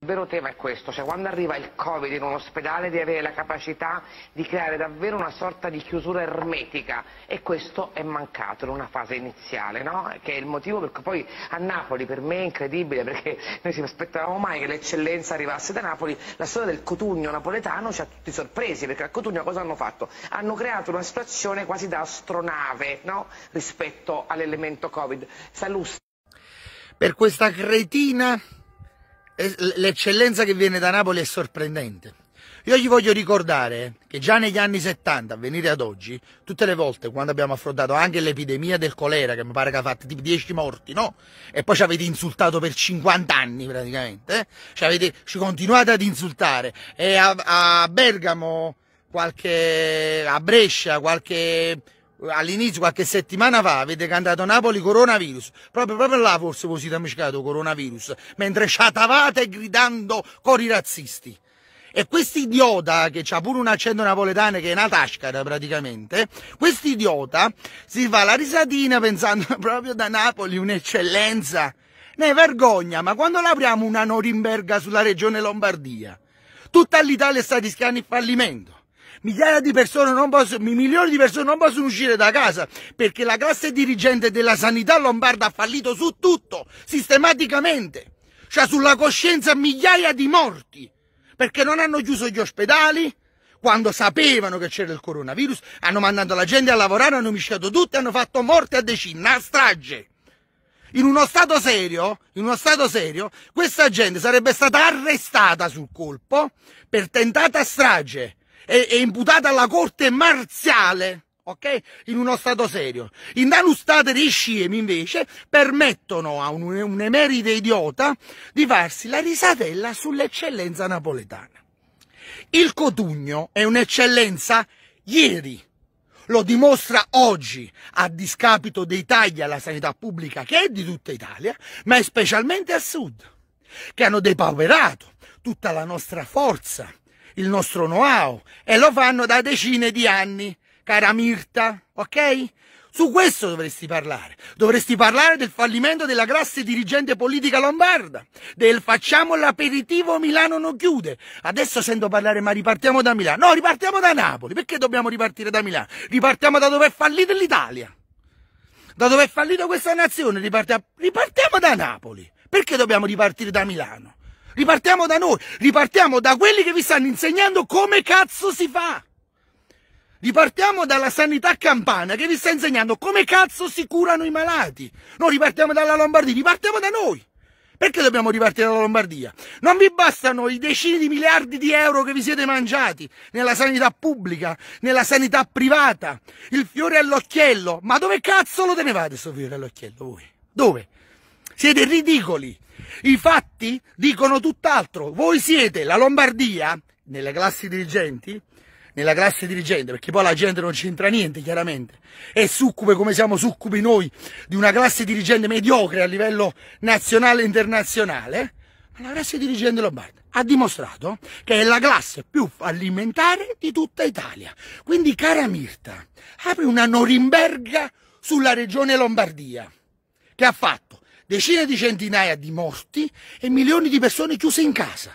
Il vero tema è questo, cioè quando arriva il Covid in un ospedale di avere la capacità di creare davvero una sorta di chiusura ermetica e questo è mancato in una fase iniziale, no? che è il motivo per cui poi a Napoli per me è incredibile perché noi ci aspettavamo mai che l'eccellenza arrivasse da Napoli, la storia del Cotugno napoletano ci ha tutti sorpresi perché a Cotugno cosa hanno fatto? Hanno creato una situazione quasi da astronave no? rispetto all'elemento Covid. Salus. Per questa cretina l'eccellenza che viene da Napoli è sorprendente. Io gli voglio ricordare che già negli anni 70, a venire ad oggi, tutte le volte quando abbiamo affrontato anche l'epidemia del colera, che mi pare che ha fatto tipo 10 morti, no? E poi ci avete insultato per 50 anni praticamente, eh? ci, avete, ci continuate ad insultare. E a, a Bergamo, qualche, a Brescia, qualche all'inizio qualche settimana fa avete cantato Napoli coronavirus proprio, proprio là forse voi siete ammiscato coronavirus mentre sciatavate gridando con i razzisti e quest'idiota che ha pure un accento napoletano che è una tascara praticamente quest'idiota si fa la risatina pensando proprio da Napoli un'eccellenza ne vergogna ma quando l'apriamo una Norimberga sulla regione Lombardia tutta l'Italia sta rischiando il fallimento migliaia di persone non possono, milioni di persone non possono uscire da casa perché la classe dirigente della sanità lombarda ha fallito su tutto, sistematicamente. Cioè sulla coscienza migliaia di morti perché non hanno chiuso gli ospedali quando sapevano che c'era il coronavirus, hanno mandato la gente a lavorare, hanno mischiato tutto e hanno fatto morte a decine, a strage. In uno stato serio, in uno stato serio, questa gente sarebbe stata arrestata sul colpo per tentata strage, è, è imputata alla corte marziale ok? In uno stato serio. In uno stato di sciemi, invece, permettono a un, un emerito idiota di farsi la risatella sull'eccellenza napoletana. Il Cotugno è un'eccellenza ieri. Lo dimostra oggi, a discapito dei tagli alla sanità pubblica che è di tutta Italia, ma è specialmente a sud, che hanno depauperato tutta la nostra forza, il nostro know-how e lo fanno da decine di anni, cara Mirta, ok? Su questo dovresti parlare. Dovresti parlare del fallimento della classe dirigente politica lombarda, del facciamo l'aperitivo Milano non chiude. Adesso sento parlare ma ripartiamo da Milano. No, ripartiamo da Napoli. Perché dobbiamo ripartire da Milano? Ripartiamo da dove è fallita l'Italia. Da dove è fallita questa nazione? Ripartiamo, ripartiamo da Napoli. Perché dobbiamo ripartire da Milano? Ripartiamo da noi, ripartiamo da quelli che vi stanno insegnando come cazzo si fa. Ripartiamo dalla sanità campana che vi sta insegnando come cazzo si curano i malati. Non ripartiamo dalla Lombardia, ripartiamo da noi. Perché dobbiamo ripartire dalla Lombardia? Non vi bastano i decine di miliardi di euro che vi siete mangiati nella sanità pubblica, nella sanità privata, il fiore all'occhiello. Ma dove cazzo lo tenevate questo fiore all'occhiello voi? Dove? Siete ridicoli. I fatti dicono tutt'altro. Voi siete la Lombardia, nelle classi dirigenti, nella classe dirigente, perché poi la gente non c'entra niente, chiaramente. È succube come siamo succubi noi di una classe dirigente mediocre a livello nazionale e internazionale. Ma la classe dirigente lombarda ha dimostrato che è la classe più fallimentare di tutta Italia. Quindi, cara Mirta, apri una Norimberga sulla regione Lombardia, che ha fatto decine di centinaia di morti e milioni di persone chiuse in casa.